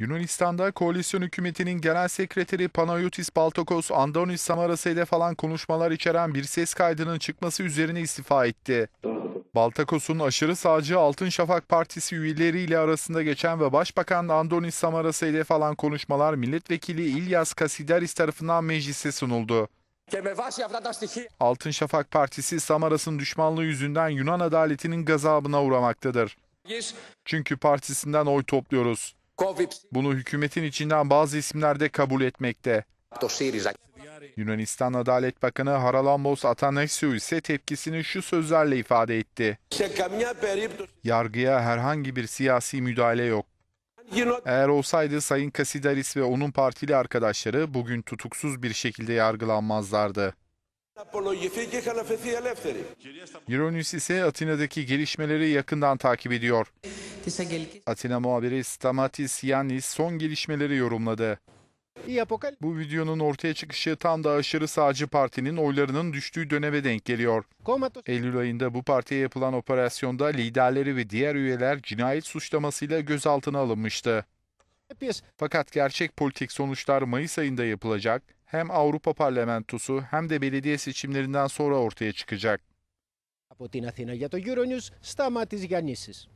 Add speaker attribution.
Speaker 1: Yunanistan'da koalisyon hükümetinin genel sekreteri Panayotis Baltakos, Andonis Samaras ile falan konuşmalar içeren bir ses kaydının çıkması üzerine istifa etti. Baltakos'un aşırı sağcı Altın Şafak Partisi üyeleriyle arasında geçen ve Başbakan Andonis Samaras ile falan konuşmalar milletvekili İlyas Kasideris tarafından meclise sunuldu. Altın Şafak Partisi Samaras'ın düşmanlığı yüzünden Yunan adaletinin gazabına uğramaktadır. Çünkü partisinden oy topluyoruz. Bunu hükümetin içinden bazı isimler de kabul etmekte. Yunanistan Adalet Bakanı Haralambos Atanasio ise tepkisini şu sözlerle ifade etti. Yargıya herhangi bir siyasi müdahale yok. Eğer olsaydı Sayın Kasidaris ve onun partili arkadaşları bugün tutuksuz bir şekilde yargılanmazlardı. Euronüs ise Atina'daki gelişmeleri yakından takip ediyor. Atina muhabiri Stamatis Yannis son gelişmeleri yorumladı. Bu videonun ortaya çıkışı tam da aşırı sağcı partinin oylarının düştüğü döneme denk geliyor. Eylül ayında bu partiye yapılan operasyonda liderleri ve diğer üyeler cinayet suçlamasıyla gözaltına alınmıştı. Fakat gerçek politik sonuçlar Mayıs ayında yapılacak hem Avrupa Parlamentosu hem de belediye seçimlerinden sonra ortaya çıkacak. Από την Αθήνα για το Euronews, Σταμάτης Γιαννήσης.